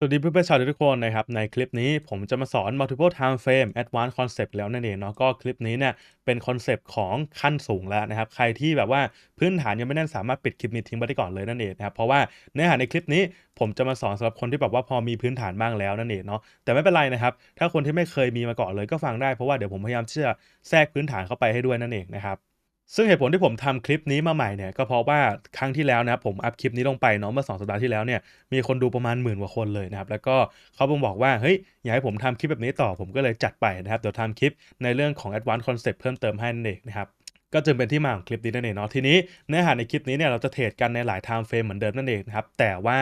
สวัสดีเพื่อนเพื่อนชาวทุกคนนะครับในคลิปนี้ผมจะมาสอน multiple time frame advanced concept แล้วนั่นเองเนาะก็คลิปนี้เนี่ยเป็นคอนเซปต์ของขั้นสูงแล้วนะครับใครที่แบบว่าพื้นฐานยังไม่แน่นสามารถปิดคลิปนี้ทิ้งไปได้ก่อนเลยนั่นเองนะครับเพราะว่าเนื้อหาในคลิปนี้ผมจะมาสอนสำหรับคนที่แบบว่าพอมีพื้นฐานบ้างแล้วนั่นเองเนาะแต่ไม่เป็นไรนะครับถ้าคนที่ไม่เคยมีมาก่อนเลยก็ฟังได้เพราะว่าเดี๋ยวผมพยายามที่จะแทรกพื้นฐานเข้าไปให้ด้วยนั่นเองนะครับซึ่งเหตุผลที่ผมทำคลิปนี้มาใหม่เนี่ยก็เพราะว่าครั้งที่แล้วนะผมอัพคลิปนี้ลงไปเนาะเมื่อสองสัปดาห์ที่แล้วเนี่ยมีคนดูประมาณหมื่นกว่าคนเลยนะครับ แล้วก็เขาบ่งบอกว่าเฮ้ยอยากให้ผมทำคลิปแบบนี้ต่อผมก็เลยจัดไปนะครับเดี๋ยวทำคลิปในเรื่องของ Advanced Concept เพิ่มเติมให้นั่นเองนะครับก็จึงเป็นที่มาของคลิปนี้นั่นเองเนาะทีนี้เนื้อหาในคลิปนี้เนี่ยเราจะเทรดกันในหลายไทม์เฟรมเหมือนเดิมนั่นเองนะครับแต่ว่า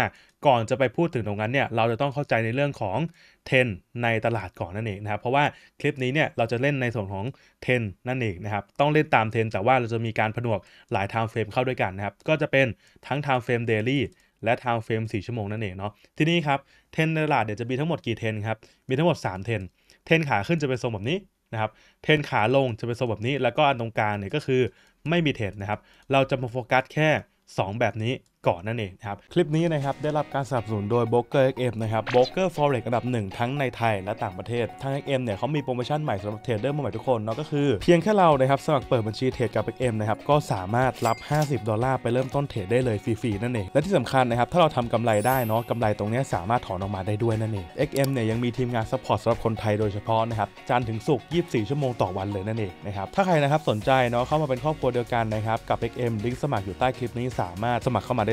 ก่อนจะไปพูดถึงตรงนั้นเนี่ยเราจะต้องเข้าใจในเรื่องของเทนในตลาดก่อนนั่นเองนะครับเพราะว่าคลิปนี้เนี่ยเราจะเล่นในส่วนของเทนนั่นเองนะครับต้องเล่นตามเทนแต่ว่าเราจะมีการผนวกหลายไทม์เฟรมเข้าด้วยกันนะครับก็จะเป็นทั้งไทม์เฟรมเดลี่และไทม์เฟรม4ชั่วโมงนั่นเองเนาะทีนี้ครับเทนในตลาดเดี๋ยวจะมีทั้งหมดกี่เทนครับมีทั้งหมด 3 เทนเทนขาขึ้นจะเป็นทรงแบบนี้นะครับเทนขาลงจะเป็นทรงแบบนี้ แล้วก็อันตรงกลางเนี่ยก็คือไม่มีเทนนะครับ เราจะมาโฟกัสแค่ 2 แบบนี้ก่อนนั่นเองครับ คลิปนี้นะครับ ได้รับการสนับสนุนโดย b r o k e r XM นะครับ b r o k e r Forex อันดับหนึ่งทั้งในไทยและต่างประเทศทาง XM เนี่ยเขามีโปรโมชั่นใหม่สำหรับเทรดเดอร์มาใหม่ทุกคน เนาะก็คือ เพียงแค่เรานะครับ สมัครเปิดบัญชีเทรดกับ XM นะครับ ก็สามารถรับ 50 ดอลลาร์ไปเริ่มต้นเทรดได้เลยฟรีๆ นั่นเองและที่สำคัญนะครับถ้าเราทำกำไรได้เนาะกำไรตรงนี้สามารถถอนออกมาได้ด้วยนั่นเอง XM เนี่ยยังมีทีมงานซัพพอร์ตสำหรับคนไทยโดยเฉพาะนะครับจันถึงสุก 24 ชั่วโมงต่อวันเลยนั่นเองนะครับถ้าใครนะครับสนใจเนาะเข้ามาเป็นครอบครัวเดียวกันนะครับกับ XM ลิงก์สมัครอยู่ใต้คลิปนี้สามารถสมัครเข้ามาได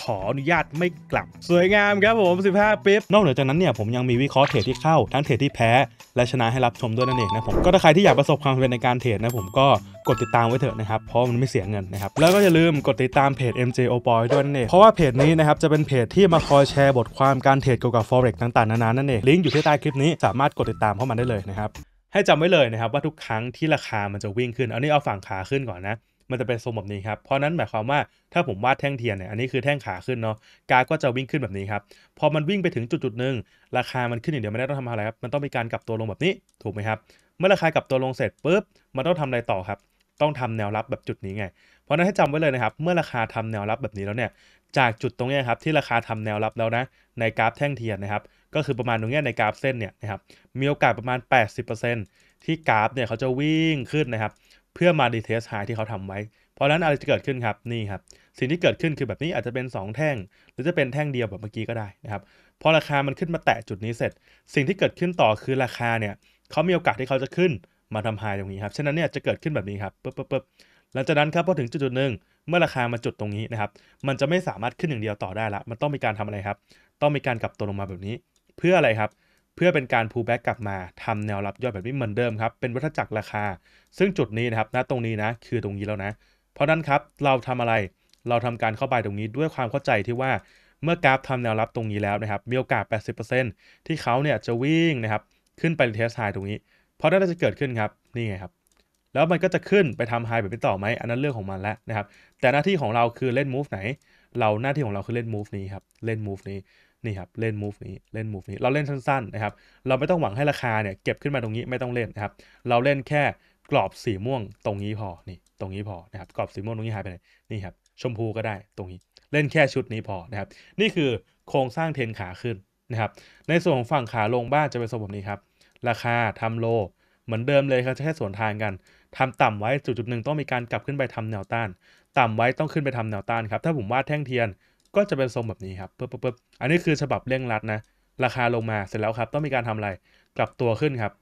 ขออนุญาตไม่กลับ สวยงามครับผม 15ปิ๊บนอกเหนือจากนั้นเนี่ยผมยังมีวิเคราะห์เทรดที่เข้าทั้งเทรดที่แพ้ และชนะให้รับชมด้วยนั่นเองนะผม ก็ถ้าใครที่อยากประสบความสำเร็จในการเทรดนะผมก็กดติดตามไว้เถอะนะครับ เพราะมันไม่เสียเงินนะครับ แล้วก็อย่าลืมกดติดตามเพจ MJ o p o y ด้วยนั่นเอง เพราะว่าเพจนี้นะครับจะเป็นเพจที่มาคอยแชร์บทความการเทรดเกี่ยวกับ forex ต่าง ๆ นานานั่นเองลิงก์อยู่ที่ใต้คลิปนี้สามารถกดติดตามเข้ามาได้เลยนะครับให้จำไว้เลยนะครับว่าทุกครั้งที่ราคามันจะวิ่งขึ้นเอานี้เอาฝั่งขาขึ้นก่อนนะมันจะเป็นทรงแบบนี้ครับ เพราะนั้นหมายความว่าถ้าผมวาดแท่งเทียนเนี่ย อันนี้คือแท่งขาขึ้นเนาะกาก็จะวิ่งขึ้นแบบนี้ครับ พอมันวิ่งไปถึงจุดจุดหนึ่ง ราคามันขึ้นอย่างเดียวไม่ได้ต้องทำอะไรครับ มันต้องมีการกลับตัวลงแบบนี้ ถูกไหมครับ เมื่อราคากลับตัวลงเสร็จปุ๊บ มันต้องทำอะไรต่อครับ ต้องทำแนวรับแบบจุดนี้ไง เพราะนั้นให้จำไว้เลยนะครับ เมื่อราคาทำแนวรับแบบนี้แล้วเนี่ย จากจุดตรงนี้ครับ ที่ราคาทำแนวรับแล้วนะ ในกราฟแท่งเทียนนะครับ ก็คือประมาณตรงนี้ในกราฟเส้นเนี่ยนะครับ มีโอกาสประมาณ 80%ที่กราฟเนี่ยเขาจะวิ่งขึ้นนะครับเพื่อมาดีเทสไฮที่เขาทำไว้ เพราะนั้นอะไรจะเกิดขึ้นครับ นี่ครับ สิ่งที่เกิดขึ้นคือแบบนี้อาจจะเป็น 2 แท่ง หรือจะเป็นแท่งเดียวแบบเมื่อกี้ก็ได้นะครับ พอราคามันขึ้นมาแตะจุดนี้เสร็จ สิ่งที่เกิดขึ้นต่อคือราคาเนี่ย เขามีโอกาสที่เขาจะขึ้นมาทำไฮตรงนี้ครับ ฉะนั้นเนี่ยจะเกิดขึ้นแบบนี้ครับปึ๊บปึ๊บปึ๊บหลังจากนั้นครับพอถึงจุดจุดหนึ่งเมื่อราคามาจุดตรงนี้นะครับ มันจะไม่สามารถขึ้นอย่างเดียวต่อได้ละ มันต้องมีการทำอะไรครับ ต้องมีการกลับตัวลงมาแบบนี้ เพื่ออะไรครับเพื่อเป็นการพูแบ็กกลับมาทำแนวรับยอดแบบนี้เหมือนเดิมครับ เป็นวัฏจักรราคา ซึ่งจุดนี้นะครับ ณ ตรงนี้นะ คือตรงนี้แล้วนะ เพราะนั้นครับ เราทำอะไร เราทำการเข้าไปตรงนี้ด้วยความเข้าใจที่ว่า เมื่อกราฟทำแนวรับตรงนี้แล้วนะครับมีโอกาส80%ที่เขาเนี่ยจะวิ่งนะครับ ขึ้นไปเทสไฮตรงนี้ เพราะนั้นจะเกิดขึ้นครับ นี่ไงครับ แล้วมันก็จะขึ้นไปทำไฮแบบนี้ต่อไหม อันนั้นเรื่องของมันแล้วนะครับ แต่หน้าที่ของเราคือเล่นมูฟไหน เราหน้าที่ของเราคือเล่นมูฟนี้ครับ เล่นมูฟนี้นี่ครับเล่น move นี้เล่น move นี้เราเล่นสั้นๆนะครับเราไม่ต้องหวังให้ราคาเนี่ยเก็บขึ้นมาตรงนี้ไม่ต้องเล่นนะครับเราเล่นแค่กรอบสีม่วงตรงนี้พอ นี่ตรงนี้พอนะครับกรอบสีม่วงตรงนี้หายไปไหนนี่ครับชมพูก็ได้ตรงนี้ เล่นแค่ชุดนี้พอนะครับนี่คือโครงสร้างเทนขาขึ้นนะครับในส่วนของฝั่งขาลงบ้านจะเป็นทรงแบบนี้ครับราคาทำโล เหมือนเดิมเลยครับจะแค่สวนทางกัน ทำต่ำไว้จุดจุดหนึ่งต้องมีการกลับขึ้นไปทำแนวต้าน ต่ำไว้ต้องขึ้นไปทำแนวต้านครับถ้าผมวาดแท่งเทียนก็จะเป็นทรงแบบนี้ครับปึ๊บปึ๊บอันนี้คือฉบับเร่งรัดนะ ราคาลงมาเสร็จแล้วครับ ต้องมีการทำอะไรกลับตัวขึ้นครับ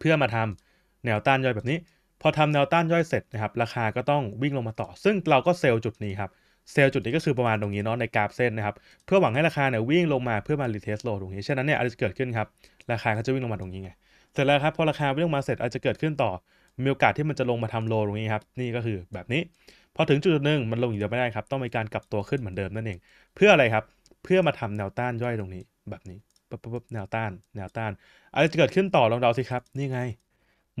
เพื่อมาทำแนวต้านย่อยแบบนี้ พอทำแนวต้านย่อยเสร็จนะครับ ราคาก็ต้องวิ่งลงมาต่อ ซึ่งเราก็เซลล์จุดนี้ครับ เซลล์จุดนี้ก็คือประมาณตรงนี้เนาะ ในกราฟเส้นนะครับ เพื่อหวังให้ราคาเนี่ยวิ่งลงมาเพื่อมารีเทสโลตรงนี้ ฉะนั้นเนี่ยอาจจะเกิดขึ้นครับ ราคาก็จะวิ่งลงมาตรงนี้ไง เสร็จแล้วครับ พอราคาวิ่งลงมาเสร็จอาจจะเกิดขึ้นต่อ มีโอกาสที่มันจะลงมาทำโลตรงนี้ครับนี่ก็คือแบบนี้พอถึงจุดหนึ่งมันลงอีกเดียวไม่ได้ครับต้องมีการกลับตัวขึ้นเหมือนเดิมนั่นเอง เพื่ออะไรครับ เพื่อมาทำแนวต้านย่อยตรงนี้ แบบนี้ปุ๊บปุ๊บแนวต้านแนวต้านอะไรจะเกิดขึ้นต่อลองเดาสิครับ นี่ไง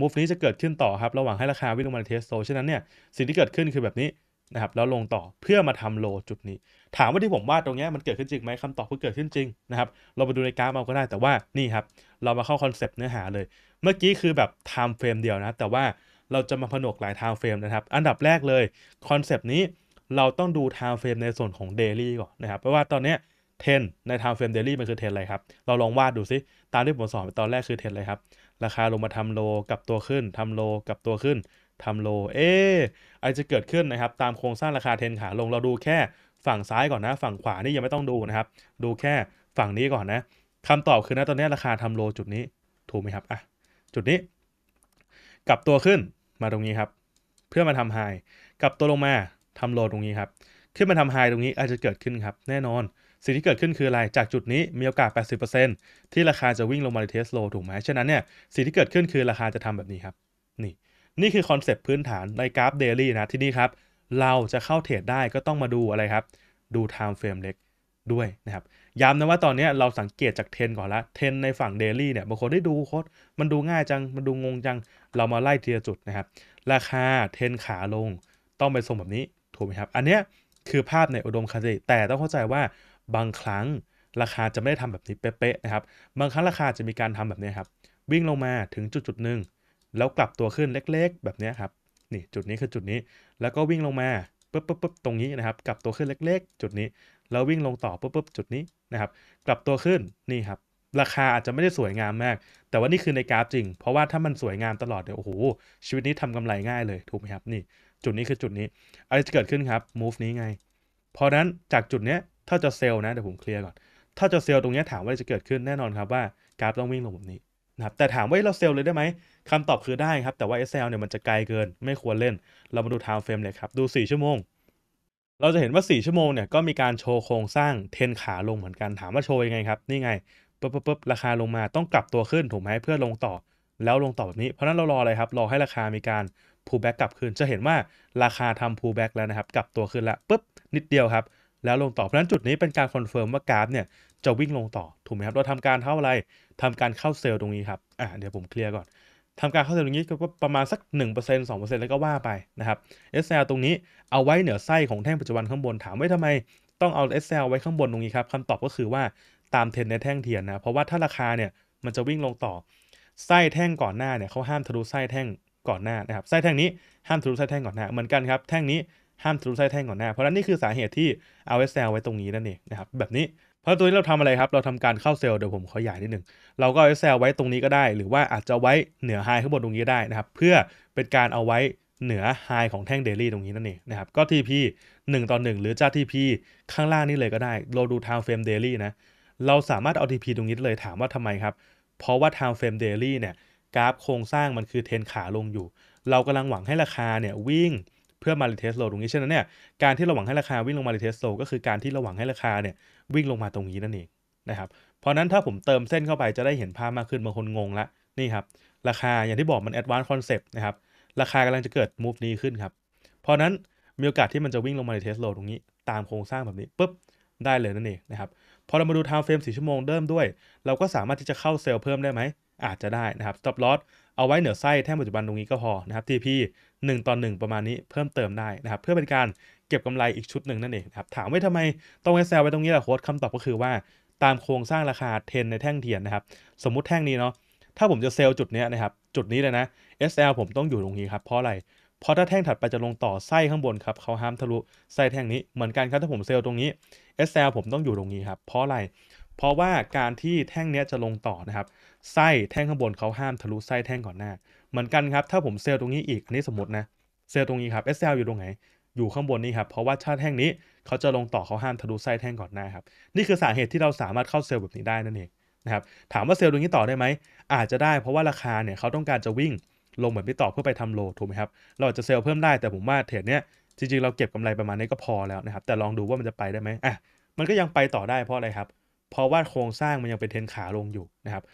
มูฟนี้จะเกิดขึ้นต่อครับระหว่างให้ราคาวิ่งลงมาในเทสโซฉะนั้นเนี่ยสิ่งที่เกิดขึ้นคือแบบนี้นะครับแล้วลงต่อเพื่อมาทำโลจุดนี้ ถามว่าที่ผมวาดตรงนี้มันเกิดขึ้นจริงไหมคำตอบคือเกิดขึ้นจริงนะครับเราไปดูในกราฟเอาก็ได้แต่ว่านี่ครับเรามาเข้าคอนเซปต์เนื้อหาเลย เมื่อกี้คือแบบไทม์เฟรมเดียวนะ แต่ว่าเราจะมาผนวกหลายไทม์เฟรมนะครับ อันดับแรกเลยคอนเซป t นี้ เราต้องดูไทม์เฟรมในส่วนของ daily ก่อนนะครับเพราะว่าตอนนี้เทนในไทม์เฟรมเ daily มันคือเทนอะไรครับ เราลองวาดดูซิตามที่ผมสอนไปตอนแรกคือเทนอะไรครับ ราคาลงมาทำโลกับตัวขึ้นทำโลกับตัวขึ้นทำโลเออะไรจะเกิดขึ้นนะครับ ตามโครงสร้างราคาเทนขาลง เราดูแค่ฝั่งซ้ายก่อนนะ ฝั่งขวานี่ยังไม่ต้องดูนะครับ ดูแค่ฝั่งนี้ก่อนนะคำตอบคือนะตอนนี้ราคาทำโล จุดนี้ถูกไหมครับอ่ะจุดนี้กับตัวขึ้นมาตรงนี้ครับ เพื่อมาทำ high กับตัวลงมาทำ low ตรงนี้ครับ ขึ้นมาทำ high ตรงนี้อาจจะเกิดขึ้นครับ แน่นอน สิ่งที่เกิดขึ้นคืออะไรจากจุดนี้มีโอกาส 80%ที่ราคาจะวิ่งลงมาในเทสโลถูกไหมฉะนั้นเนี่ยสิ่งที่เกิดขึ้นคือราคาจะทำแบบนี้ครับ นี่ นี่คือคอนเซปต์พื้นฐานในกราฟเดลี่นะที่นี่ครับ เราจะเข้าเทรดได้ก็ต้องมาดูอะไรครับ ดูไทม์เฟรมเล็กด้วยนะครับย้ำนะว่าตอนนี้เราสังเกตจากเทนก่อนละเทนในฝั่งเดลี่เนี่ยบางคนได้ดูโค้ดมันดูง่ายจังมันดูงงจัง เรามาไล่ ทีละจุดนะครับราคาเทนขาลง ต้องไปทรงแบบนี้ถูกไหมครับ อันเนี้ยคือภาพในอุดมคติแต่ต้องเข้าใจว่าบางครั้งราคาจะไม่ได้ทำแบบนี้เป๊ะๆนะครับบางครั้งราคาจะมีการทำแบบนี้ครับวิ่งลงมาถึงจุดจุดหนึ่งแล้วกลับตัวขึ้นเล็กๆแบบนี้ครับนี่จุดนี้คือจุดนี้ แล้วก็วิ่งลงมาปุ๊บปุ๊บปุ๊บตรงนี้นะครับกลับตัวขึ้นเล็ก ๆจุดนี้แล้ววิ่งลงต่อปุ๊บปจุดนี้นะครับกลับตัวขึ้นนี่ครับ ราคาอาจจะไม่ได้สวยงามมาก แต่ว่านี่คือในกราฟจริง เพราะว่าถ้ามันสวยงามตลอดเนี่ยโอ้โหชีวิตนี้ทำกำไรง่ายเลย ถูกไหมครับนี่ จุดนี้คือจุดนี้อะไรจะเกิดขึ้นครับ move นี้ไง เพราะนั้นจากจุดเนี้ยถ้าจะเซลนะเดี๋ยวผมเคลียร์ก่อน ถ้าจะเซลตรงนี้ถามว่าจะเกิดขึ้นแน่นอนครับว่ากราฟต้องวิ่งลงแบบนี้นะครับแต่ถามว่าเราเซลเลยได้ไหมคำตอบคือได้ครับแต่ว่า SL เนี่ยมันจะไกลเกิน ไม่ควรเล่นเรามาดู time frame เลยครับดู 4 ชั่วโมงเราจะเห็นว่า4ชั่วโมงเนี่ยก็มีการโชว์โครงสร้างเทนขาลงเหมือนกันถามว่าโชว์ยังไงครับนี่ไงปุ๊บปุ๊บราคาลงมาต้องกลับตัวขึ้นถูกไหมเพื่อลงต่อแล้วลงต่อแบบนี้เพราะนั้นเรารออะไรครับรอให้ราคามีการพูแบ็กกลับขึ้นจะเห็นว่าราคาทำพูแบ็กแล้วนะครับ กลับตัวขึ้นละปุ๊บนิดเดียวครับแล้วลงต่อเพราะนั้นจุดนี้เป็นการคอนเฟิร์มว่ากราฟเนี่ยจะวิ่งลงต่อถูกไหมครับเราทำการเท่าอะไรทำการเข้าเซลล์ตรงนี้ครับอ่าเดี๋ยวผมเคลียร์ก่อนทำการเข้าใจตรงนี้ก็ประมาณสัก 1% 2%แล้วก็ว่าไปนะครับ SL ตรงนี้เอาไว้เหนือไส้ของแท่งปัจจุบันข้างบนถามว่าทำไมต้องเอา SL ไว้ข้างบนตรงนี้ครับคำตอบก็คือว่าตามเทรนในแท่งเทียนนะเพราะว่าถ้าราคาเนี่ยมันจะวิ่งลงต่อไส้แท่งก่อนหน้าเนี่ยเขาห้ามทะลุไส้แท่งก่อนหน้านะครับไส้แท่งนี้ห้ามทะลุไส้แท่งก่อนหน้าเหมือนกันครับแท่งนี้ห้ามทะลุไส้แท่งก่อนหน้าเพราะนั้นนี่คือสาเหตุที่เอา SL ไว้ตรงนี้นั่นเองนะครับแบบนี้เพราะตัวนี้เราทำอะไรครับ เราทำการเข้าเซลล์เดี๋ยวผมขอใหญ่นิดหนึ่งเราก็เอาเซลล์ไว้ตรงนี้ก็ได้ หรือว่าอาจจะไว้เหนือไฮข้างบนตรงนี้ได้นะครับ เพื่อเป็นการเอาไว้เหนือไฮของแท่งเดลี่ตรงนี้นั่นเองนะครับก็พีหต่อ1หรือจ้าทีพีข้างล่างนี่เลยก็ได้ เราดูทางเฟรมเดลี่นะ เราสามารถเอาทีพีตรงนี้เลยถามว่าทำไมครับ เพราะว่าทางเฟรมเดลี่เนี่ยกราฟโครงสร้างมันคือเทนขาลงอยู่ เรากำลังหวังให้ราคาเนี่ยวิ่ง เพื่อมารีเทสโลตรงนี้เช่นนั้นเนี่ย การที่เราหวังให้ราคาวิ่งลงมารีเทสโลก็คือการที่เราหวังให้ราคาเนี่ยวิ่งลงมาตรงนี้นั่นเองนะครับเพราะนั้นถ้าผมเติมเส้นเข้าไปจะได้เห็นภาพมากขึ้นบางคนงงละ นี่ครับ ราคาอย่างที่บอกมันแอดวานซ์คอนเซปต์นะครับ ราคากำลังจะเกิดมูฟนี้ขึ้นครับเพราะนั้นมีโอกาสที่มันจะวิ่งลงมาในเทสโลตรงนี้ตามโครงสร้างแบบนี้ปุ๊บได้เลยนั่นเองนะครับ พอเรามาดูทาว e frame ชั่วโมงเริ่มด้วย เราก็สามารถที่จะเข้าเซลล์เพิ่มได้ไหมอาจจะได้นะครับ stop loss เอาไว้เหนือไส้แท่งปัจจุบันตรงนี้ก็พอนะครับ TP 1ต่อ1ประมาณนี้เพิ่มเติมได้นะครับ เพื่อเป็นการเก็บกำไรอีกชุดหนึ่งนั่นเองครับ ถามว่าทำไมต้องซ l ไว้ตรงนี้ล่ะโค้ดคำตอบก็คือว่า ตามโครงสร้างราคาเทนในแท่งเทียนนะครับ สมมุติแท่งนี้เนาะถ้าผมจะเซลล์จุดนี้นะครับจุดนี้เลยนะ SL ผมต้องอยู่ตรงนี้ครับเพราะอะไรเพราะถ้าแท่งถัดไปจะลงต่อไส้ข้างบนครับเขาห้ามทะลุไส้แท่งนี้เหมือนกันครับถ้าผมเซลล์ตรงนี้ SL ผมต้องอยู่ตรงนี้ครับเพราะอะไรเพราะว่าการที่แท่งเนี้ยจะลงต่อนะครับ ไส้แท่งข้างบนเขาห้ามทะลุไส้แท่งก่อนหน้า เหมือนกันครับ ถ้าผมเซลล์ตรงนี้อีกอันนี้สมมตินะเซลล์ตรงนี้ครับ SL อยู่ตรงไหนอยู่ข้างบนนี้ครับ เพราะว่าชาติแท่งนี้เขาจะลงต่อเขาห้ามทะลุไส้แท่งก่อนหน้าครับนี่คือสาเหตุที่เราสามารถเข้าเซลล์แบบนี้ได้นั่นเองนะครับถามว่าเซลล์ตรงนี้ต่อได้ไหมอาจจะได้ เพราะว่าราคาเนี่ยเขาต้องการจะวิ่งลงแบบนี้ต่อเพื่อไปทำโลถูกไหมครับเราจะเซลล์เพิ่มได้แต่ผมว่าเทรดเนี้ยจริงๆเราเก็บกำไรประมาณนี้ก็พอแล้วนะครับ แต่ลองดูว่ามันจะไปได้ไหมอ่ะมันก็ยังไปต่อได้เพราะอะไรครับพราะว่าโครงสร้างมันยังเป็นเทนขาลงอยู่นะครับ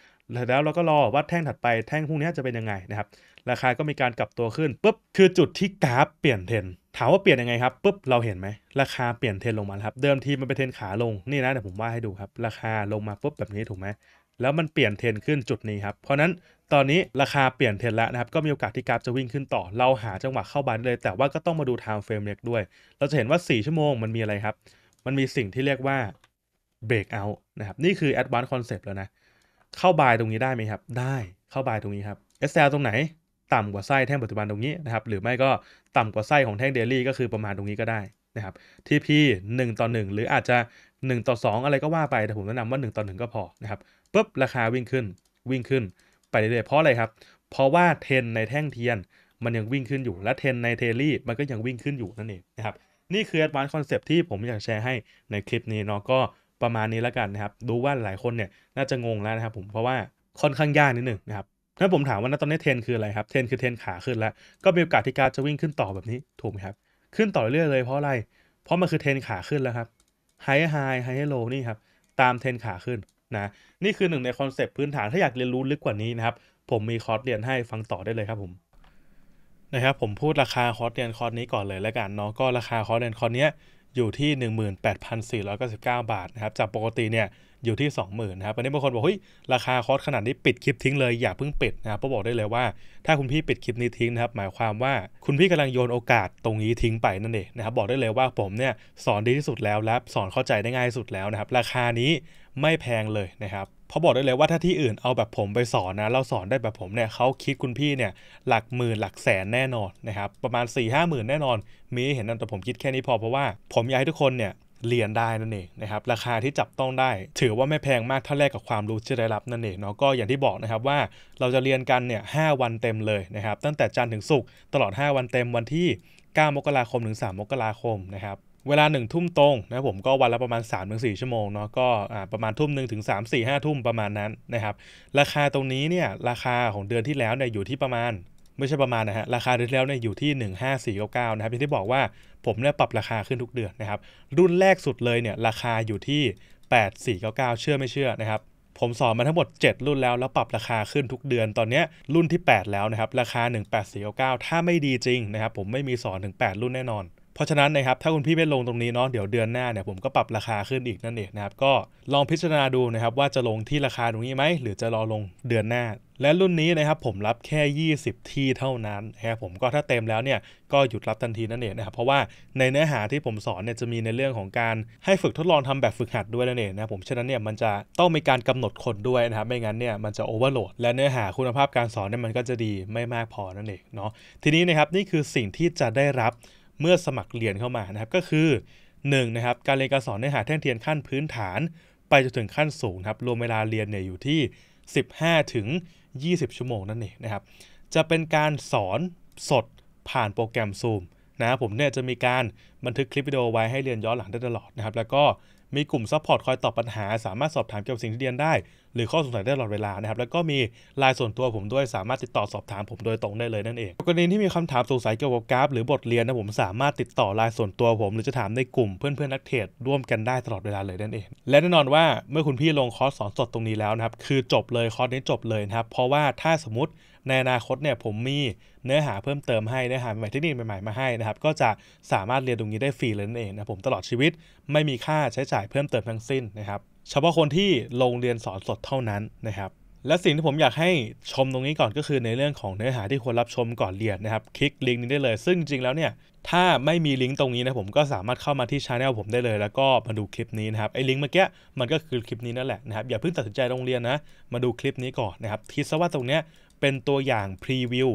แล้วเราก็รอว่าแท่งถัดไปแท่งพวกนี้จะเป็นยังไงนะครับราคาก็มีการกลับตัวขึ้นปุ๊บคือจุดที่กราฟเปลี่ยนเทนถามว่าเปลี่ยนยังไงครับปุ๊บเราเห็นไหมราคาเปลี่ยนเทนลงมาครับเดิมทีมันเป็นเทนขาลงนี่นะเดี๋ยวผมว่าให้ดูครับราคาลงมาปุ๊บแบบนี้ถูกไหมแล้วมันเปลี่ยนเทนขึ้นจุดนี้ครับเพราะนั้นตอนนี้ราคาเปลี่ยนเทนแล้วนะครับก็มีโอกาสที่กราฟจะวิ่งขึ้นต่อเราหาจังหวะเข้าบานเลย แต่ว่าก็ต้องมาดูไทม์เฟรมเล็กด้วย เราจะเห็นว่า 4 ชั่วโมงมันมีอะไรครับ มันมีสิ่งที่เรียกว่า break out นะครับ นี่คือ advanced concept แล้วนะ เข้าบายตรงนี้ได้ไหมครับ ได้ เข้าบายตรงนี้ครับ SL ตรงไหน ต่ำกว่าไส้แท่งปัจจุบันตรงนี้นะครับ หรือไม่ก็ต่ำกว่าไส้ของแท่งเดลี่ก็คือประมาณตรงนี้ก็ได้นะครับ TP 1ต่อ1หรืออาจจะ1ต่อ2 อะไรก็ว่าไป แต่ผมแนะนำว่า1ต่อ1ก็พอนะครับ ปุ๊บ ราคาวิ่งขึ้น วิ่งขึ้น ไปเรื่อยๆเพราะอะไรครับ เพราะว่าเทนในแท่งเทียนมันยังวิ่งขึ้นอยู่ และเทนในเทลี่มันก็ยังวิ่งขึ้นอยู่นั่นเองนะครับนี่คือ advanced concept ที่ผมอยากแชร์ให้ในคลิปนี้เนาะก็ประมาณนี้แล้วกัน นะครับ ดูว่าหลายคนเนี่ยน่าจะงงแล้วนะครับผม เพราะว่าค่อนข้างยากนิดหนึ่งนะครับ ถ้าผมถามว่าณตอนนี้เทนคืออะไรครับ เทนคือเทนขาขึ้นแล้ว ก็มีโอกาสที่การจะวิ่งขึ้นต่อแบบนี้ถูกไหมครับ ขึ้นต่อเรื่อยเลยเพราะอะไร เพราะมันคือเทนขาขึ้นแล้วครับ ไฮไฮไฮโลนี่ครับ ตามเทนขาขึ้นนะ นี่คือหนึ่งในคอนเซปต์พื้นฐาน ถ้าอยากเรียนรู้ลึกกว่านี้นะครับ ผมมีคอร์สเรียนให้ฟังต่อได้เลยครับผม นะครับผมพูดราคาคอร์สเรียนคอร์สนี้ก่อนเลยแล้วกันเนาะก็ราคาคอร์สเรียนคอร์สนี้อยู่ที่ 18,499บาทนะครับจากปกติเนี่ยอยู่ที่ 20,000 นะครับอันนี้บางคนบอกเฮ้ยราคาคอร์สขนาดนี้ปิดคลิปทิ้งเลยอย่าเพิ่งปิดนะครับพบอกได้เลยว่าถ้าคุณพี่ปิดคลิปนี้ทิ้งนะครับหมายความว่าคุณพี่กำลังโยนโอกาสตรงนี้ทิ้งไปนั่นเองนะครับบอกได้เลยว่าผมเนี่ยสอนดีที่สุดแล้วและสอนเข้าใจได้ง่ายสุดแล้วนะครับราคานี้ไม่แพงเลยนะครับพราะบอกได้เลยว่าถ้าที่อื่นเอาแบบผมไปสอนนะเราสอนได้แบบผมเนี่ยเขาคิดคุณพี่เนี่ยหลักหมื่นหลักแสนแน่นอนนะครับประมาณ4ี่ห้าหมื่นแน่นอน มีเห็นนั่นแต่ผมคิดแค่นี้พอเพราะว่า ผมอยากให้ทุกคนเนี่ยเรียนได้นั่นเองนะครับราคาที่จับต้องได้ถือว่าไม่แพงมากถ้าแลกกับความรู้ที่ได้รับนั่นเองเนาะก็อย่างที่บอกนะครับว่าเราจะเรียนกันเนี่ยหวันเต็มเลยนะครับตั้งแต่จันทร์ถึงศุกร์ตลอด 5 วันเต็มวันที่ 9 มกราคมถึง 3 มกราคมนะครับเวลา1ทุ่มตรงนะผมก็วันละประมาณ 3-4 ชั่วโมงเนาะก็ประมาณทุ่มหนึ่งถึง3 4 5ทุ่มประมาณนั้นนะครับราคาตรงนี้เนี่ยราคาของเดือนที่แล้วเนี่ยอยู่ที่ประมาณไม่ใช่ประมาณนะฮะราคาเดือนแล้วเนี่ยอยู่ที่ 15499นะครับอย่างที่บอกว่าผมเนี่ยปรับราคาขึ้นทุกเดือนนะครับรุ่นแรกสุดเลยเนี่ยราคาอยู่ที่ 8499 เชื่อไม่เชื่อนะครับ ผมสอนมาทั้งหมด 7 รุ่นแล้วแล้วปรับราคาขึ้นทุกเดือนตอนนี้รุ่นที่ 8 แล้วนะครับราคา 18499ถ้าไม่ดีจริงนะครับผมไม่มีสอนถึง8รุ่นแน่นอน เพราะฉะนั้นนะครับ ถ้าคุณ พี่ไม่ลงตรงนี้เนาะเดี๋ยวเดือนหน้าเนี่ยผมก็ปรับราคาขึ้นอีกนั่นเองนะครับก็ลองพิจารณาดูนะครับว่าจะลงที่ราคาตรงนี้ไหมหรือจะรอลงเดือนหน้าและรุ่นนี้นะครับผมรับแค่ 20 ที่เท่านั้นนะครับผมก็ถ้าเต็มแล้วเนี่ยก็หยุดรับทันทีนั่นเองนะครับเพราะว่าในเนื้อหาที่ผมสอนเนี่ยจะมีในเรื่องของการให้ฝึกทดลองทำแบบฝึกหัดด้วยนั่นเองนะครับผมฉะนั้นเนี่ยมันจะต้องมีการกำหนดคนด้วยนะครับไม่งั้นเนี่ยมันจะโอเวอร์โหลดและเนื้อหาคุณภาพการสอนเนี่ยมันก็จะดีไม่มากพอนั่นเองเนาะทีนี้นะครับนี่คือสิ่งที่จะได้รับเมื่อสมัครเรียนเข้ามานะครับก็คือ1นะครับการเรียนการสอนเนื้อหาแท่งเทียนขั้นพื้นฐานไปจนถึงขั้นสูงครับรวมเวลาเรียนเนี่ยอยู่ที่15ถึง20 ชั่วโมงนั่นเองนะครับ จะเป็นการสอนสดผ่านโปรแกรม Zoom นะผมเนี่ยจะมีการบันทึกคลิปวิดีโอไว้ให้เรียนย้อนหลังได้ตลอดนะครับแล้วก็มีกลุ่มซัพพอร์ตคอยตอบปัญหา สามารถสอบถามเกี่ยวกับสิ่งที่เรียนได้ หรือข้อสงสัยได้ตลอดเวลานะครับ แล้วก็มีลายส่วนตัวผมด้วยสามารถติดต่อสอบถามผมโดยตรงได้เลย นั่นเองกรณีที่มีคำถามสงสัยเกี่ยวกับกราฟหรือบทเรียนนะผมสามารถติดต่อลายส่วนตัวผมหรือจะถามในกลุ่มเพื่อนเพื่อนนักเทรดร่วมกันได้ตลอดเวลาเลยนั่นเอง และแน่นอนว่าเมื่อคุณพี่ลงคอร์สสอนสดตรงนี้แล้วนะครับคือจบเลยคอร์สนี้จบเลยนะครับเพราะว่าถ้าสมมติในอนาคตเนี่ยผมมีเนื้อหาเพิ่มเติมให้เนื้อหาใหม่เทคนิคใหม่ๆมาให้นะครับก็จะสามารถเรียนตรงนี้ได้ฟรีเลยนั่นเองนะผมตลอดชีวิตไม่มีค่าใช้จ่ายเพิ่มเติมทั้งสิ้นนะครับเฉพาะคนที่ลงเรียนสอนสดเท่านั้นนะครับและสิ่งที่ผมอยากให้ชมตรงนี้ก่อนก็คือในเรื่องของเนื้อหาที่ควรรับชมก่อนเรียนนะครับคลิกลิงก์นี้ได้เลย ซึ่งจริงแล้วเนี่ยถ้าไม่มีลิงก์ตรงนี้นะผมก็สามารถเข้ามาที่ช anel ผมได้เลยแล้วก็มาดูคลิปนี้นะครับไอ้ลิงก์เมื่อกี้มันก็คือคลิปนี้นั่นแหละนะครับอย่าเพิ่งตัดสินใจโรงเรียนนะมาดูคลิปนี้ก่อนนะครับทิศว่าตรงเนี้ยเป็นตัวอย่างพรีวิว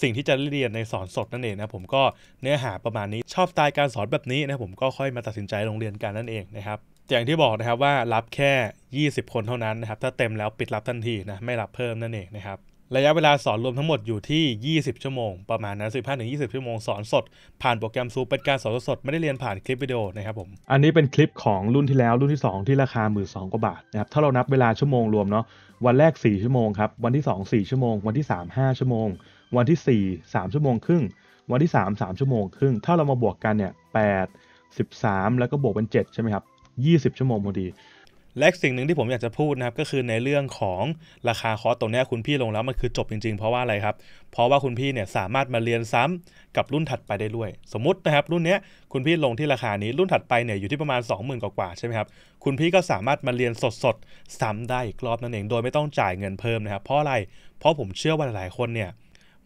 สิ่งที่จะเรียนในสอนสดนั่นเองนะผมก็เนื้อหาประมาณนี้ชอบสไตล์การสอนแบบนี้นะผมก็ค่อยมาตัดสินใจโรงเรียนกันนั่นเองนะครับอย่างที่บอกนะครับว่ารับแค่ 20 คนเท่านั้นนะครับ ถ้าเต็มแล้วปิดรับทันทีนะไม่รับเพิ่มนั่นเองนะครับระยะเวลาสอนรวมทั้งหมดอยู่ที่ 20 ชั่วโมง ประมาณนะ15-20 ชั่วโมงสอนสด ผ่านโปรแกรมซูเป็นการสอนสดไม่ได้เรียนผ่านคลิปวิดีโอนะครับผม อันนี้เป็นคลิปของรุ่นที่แล้วรุ่นที่ 2 ที่ราคาหมื่นสกว่าบาท นะครับถ้าเรานับเวลาชั่วโมงรวมเนาะวันแรก 4 ชั่วโมงครับ วันที่ 2 4 ชั่วโมงวันที่ 3 5 ชั่วโมง วันที่ 4 3 ชั่วโมงครึ่งวันที่3 3ชั่วโมงครึ่งถ้าเรามาบวกกันเนี่ย8 13 แล้วก็บวกเป็น7ใช่ไหมครับ20 ชั่วโมงพอดีและสิ่งหนึ่งที่ผมอยากจะพูดนะครับก็คือในเรื่องของราคาคอร์สตรงนี้คุณพี่ลงแล้วมันคือจบจริงๆ เพราะว่าอะไรครับเพราะว่าคุณพี่เนี่ยสามารถมาเรียนซ้ำกับรุ่นถัดไปได้ด้วย สมมตินะครับรุ่นนี้คุณพี่ลงที่ราคานี้ รุ่นถัดไปเนี่ยอยู่ที่ประมาณ 20,000กว่าใช่ไหมครับคุณพี่ก็สามารถมาเรียนสดๆซ้ำได้อีกรอบนั่นเอง โดยไม่ต้องจ่ายเงินเพิ่มนะครับเพราะอะไรเพราะผมเชื่อว่าหลายๆคนเนี่ย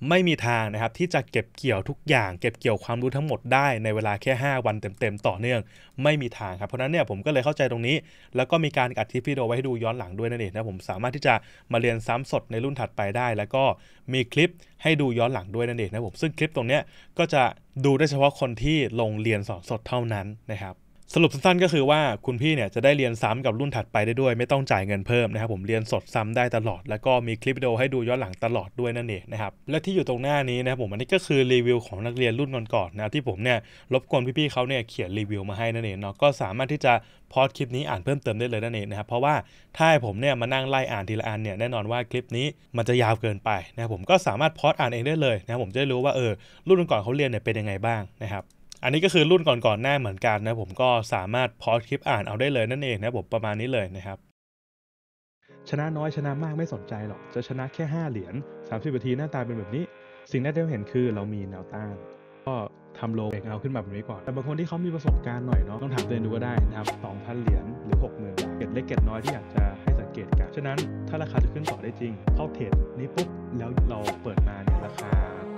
ไม่มีทางนะครับที่จะเก็บเกี่ยวทุกอย่างเก็บเกี่ยวความรู้ทั้งหมดได้ ในเวลาแค่ 5 วันเต็มๆต่อเนื่องไม่มีทางครับเพราะนั้นเนี่ยผมก็เลยเข้าใจตรงนี้ แล้วก็มีการอัดคลิปวิดีโอไว้ให้ดูย้อนหลังด้วยนั่นเองนะผมสามารถที่จะมาเรียนซ้ำสดในรุ่นถัดไปได้แล้วก็มีคลิปให้ดูย้อนหลังด้วยนั่นเองนะผมซึ่งคลิปตรงนี้ก็จะดูได้เฉพาะคนที่ลงเรียนสอนสดเท่านั้นนะครับสรุปสั้นๆก็คือว่าคุณพี่เนี่ยจะได้เรียนซ้ำกับรุ่นถัดไปได้ด้วย ไม่ต้องจ่ายเงินเพิ่มนะครับผมเรียนสดซ้ำได้ตลอด แล้วก็มีคลิปวิดีโอให้ดูย้อนหลังตลอดด้วยนั่นเองนะครับและที่อยู่ตรงหน้านี้นะครับผมอันนี้ก็คือรีวิวของนักเรียนรุ่นก่อนๆนะที่ผมเนี่ยรบกวนพี่ๆเขาเนี่ยเขียนรีวิวมาให้นั่นเองเนาะก็สามารถที่จะพอดคลิปนี้อ่านเพิ่มเติมได้เลยนั่นเองนะครับเพราะว่าถ้าผมเนี่ยมานั่งไล่อ่านทีละอันเนี่ยแน่นอนว่าคลิปนี้มันจะยาวเกินไปนะครับผมก็สามารถพอดอ่านเองได้เลยนะครับผมจะได้รู้ว่าเออรุ่นก่อนเขาเรียนเนี่ยเป็นยังไงบ้างนะครับอันนี้ก็คือรุ่นก่อนๆหน้าเหมือนกันนะผมก็สามารถพอคลิปอ่านเอาได้เลยนั่นเองนะผมประมาณนี้เลยนะครับ ชนะน้อยชนะมากไม่สนใจหรอกจะชนะแค่ 5 เหรียญ30นาทีหน้าตาเป็นแบบนี้ สิ่งแรกที่เราเห็นคือเรามีแนวต้าน ก็ทำโลเบกเอาขึ้นแบบนี้ก่อน แต่บางคนที่เขามีประสบการณ์หน่อยเนาะต้องถามตัวเองดูก็ได้นะครับ2,000เหรียญหรือ60,000บาทเก็ตเล็กเก็ตน้อยที่อยากจะให้สังเกตกันฉะนั้นถ้าราคาจะขึ้นต่อได้จริงเข้าเทรดนี้ปุ๊บแล้วเราเปิดมาเนี่ยราคา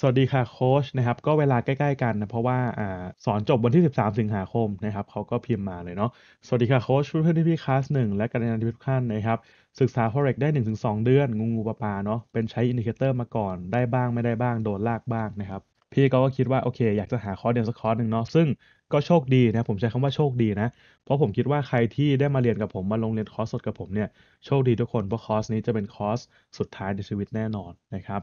สวัสดีค่ะโค้ชนะครับก็เวลาใกล้ๆกันนะเพราะว่าอสอนจบวันที่ 13 สิงหาคมนะครับเขาก็พิมพ์มาเลยเนาะสวัสดีค่ะโค้ชเพื่อนๆที่พี่คลาสหนึ่งและการเรียนทุกท่านนะครับศึกษา Forex ได้ 1-2 เดือนงูงูปลาปลาเนาะเป็นใช้อินดิเคเตอร์มาก่อนได้บ้างไม่ได้บ้างโดนลากบ้างนะครับ พี่ก็คิดว่าโอเค อยากจะหาคอร์สเดียนสักคอร์สหนึ่งเนาะซึ่งก็โชคดีนะผมใช้คำว่าโชคดีนะ เพราะผมคิดว่าใครที่ได้มาเรียนกับผมมาลงเรียนคอร์สสดกับผมเนี่ยโชคดีทุกคนเพราะคอร์สนี้จะเป็นคอร์สสุดท้ายในชีวิตแน่นอนนะครับ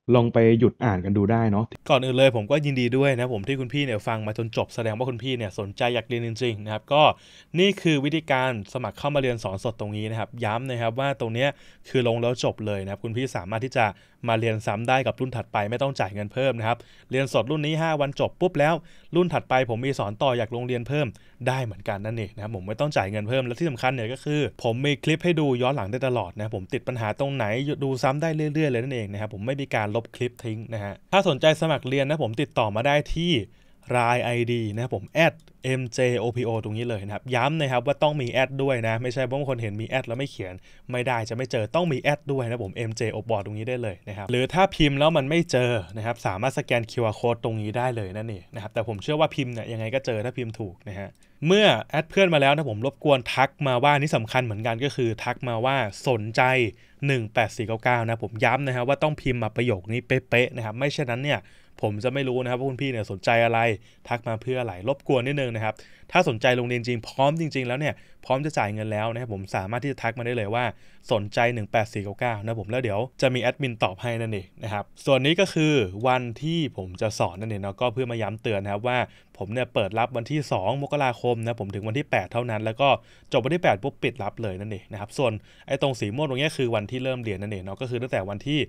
ลองไปหยุดอ่านกันดูได้เนาะ ก่อนอื่นเลยผมก็ยินดีด้วยนะผมที่คุณพี่เนี่ยฟังมาจนจบแสดงว่าคุณพี่เนี่ยสนใจอยากเรียนจริงๆนะครับก็นี่คือวิธีการสมัครเข้ามาเรียนสอนสดตรงนี้นะครับ ย้ำนะครับว่าตรงเนี้ยคือลงแล้วจบเลยนะครับคุณพี่สามารถที่จะมาเรียนซ้ำได้กับรุ่นถัดไปไม่ต้องจ่ายเงินเพิ่มนะครับเรียนสดรุ่นนี้ 5 วันจบปุ๊บแล้วรุ่นถัดไป ผมมีสอนต่ออยากลงเรียนเพิ่มได้เหมือนกันนั่นเองนะครับผมไม่ต้องจ่ายเงินเพิ่มและที่สำคัญเนี่ยก็คือ ผมมีคลิปให้ดูย้อนหลังได้ตลอดนะผมติดปัญหาตรงไหน ดูซ้ำได้เรื่อย ๆ เลยนั่นเองนะครับผมไม่มีการลบคลิปทิ้งนะฮะ ถ้าสนใจสมัครเรียนนะผมติดต่อมาได้ที่รายไอดีนะผม add mjopo ตรงนี้เลยนะครับย้ำนะครับว่าต้องมีแอดด้วยนะไม่ใช่บางคนเห็นมีแอดแล้วไม่เขียน ไม่ได้จะไม่เจอต้องมีแอดด้วยนะผม mjopo ตรงนี้ได้เลยนะครับหรือถ้าพิมพ์แล้วมันไม่เจอนะครับสามารถสแกน QR code ตรงนี้ได้เลยนั่นเองนะครับแต่ผมเชื่อว่าพิมพ์เนี่ยยังไงก็เจอถ้าพิมพ์ถูกนะฮะเมื่อแอดเพื่อนมาแล้วนะผมรบกวนทักมาว่านี่สำคัญเหมือนกันก็คือ ทักมาว่าสนใจ 18499นะผมย้ำนะครับว่าต้องพิมพ์มาประโยคนี้เป๊ะๆนะครับไม่เช่นนั้นเนี่ยผมจะไม่รู้นะครับว่าคุณพี่เนี่ยสนใจอะไรทักมาเพื่ออะไรรบกวนนิดนึงนะครับ ถ้าสนใจลงเรียนจริงพร้อมจริงๆแล้วเนี่ยพร้อมจะจ่ายเงินแล้วนะครับผมสามารถที่จะทักมาได้เลยว่าสนใจ 18499 นะผมแล้วเดี๋ยวจะมีแอดมินตอบให้นั่นเองนะครับส่วนนี้ก็คือวันที่ผมจะสอนนั่นเองเนาะก็เพื่อมาย้ำเตือนนะครับว่าผมเนี่ยเปิดรับวันที่2มกราคมนะผมถึงวันที่ 8 เท่านั้น แล้วก็จบวันที่8ปุ๊บปิดรับเลยนั่นเองนะครับส่วนไอ้ตรงสีม่วงตรงนี้คือวันที่เริ่มเรียนนั่นเองเนาะก็คือตั้งแต่วันที่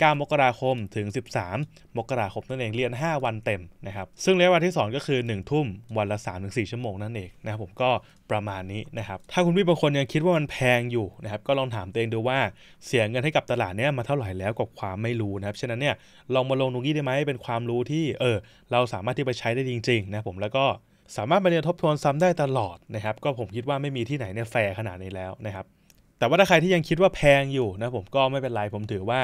9มกราคมถึง 13มกราคมนั่นเองเรียน 5 วันเต็มนะครับซึ่งระยะเวลาที่ 2 ก็คือ 1 ทุ่มวันละ 3-4 ชั่วโมงนั่นเองนะครับผมก็ประมาณนี้นะครับถ้าคุณพี่บางคนยังคิดว่ามันแพงอยู่นะครับก็ลองถามตัวเองดูว่าเสียเงินให้กับตลาดเนี้ยมาเท่าไหร่แล้วกับความไม่รู้นะครับฉะนั้นเนี่ยลองมาลงตรงนี้ได้ไหมเป็นความรู้ที่เออเราสามารถที่ไปใช้ได้จริงๆนะผมแล้วก็สามารถมาเรียนทบทวนซ้ำได้ตลอดนะครับ ก็ผมคิดว่าไม่มีที่ไหนเนี่ยแฟร์ขนาดนี้แล้วนะครับแต่ว่าถ้าใครที่ยังคิดว่าแพงอยู่นะผมก็ไม่เป็นไรผมถือว่า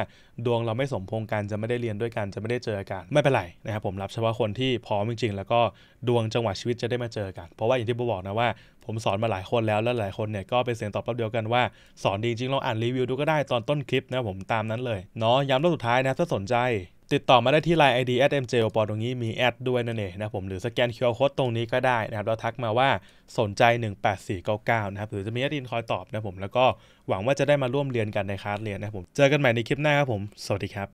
ดวงเราไม่สมพงกันจะไม่ได้เรียนด้วยกันจะไม่ได้เจอกัน ไม่เป็นไรนะครับผมรับเฉพาะคนที่พร้อมจริงๆ แล้วก็ดวงจังหวะชีวิตจะได้มาเจอกันเพราะว่าอย่างที่ผมบอกนะว่า ผมสอนมาหลายคนแล้วแล้วหลายคนเนี่ยก็เป็นเสียงตอบรับเดียวกันว่าสอนดีจริงลองอ่านรีวิวดูก็ได้ตอนต้นคลิปนะผมตามนั้นเลยเนาะย้ำรอบสุดท้ายนะถ้าสนใจติดต่อมาได้ที่ Line ID at mjl ปอตรงนี้มีแอดด้วยนั่นเองนะผม หรือสแกน QR code ตรงนี้ก็ได้นะครับเราทักมาว่าสนใจ 18499 นะครับหรือจะมีแอดินคอยตอบนะผม แล้วก็หวังว่าจะได้มาร่วมเรียนกันในคลาสเรียนนะผม เจอกันใหม่ในคลิปหน้าครับผม สวัสดีครับ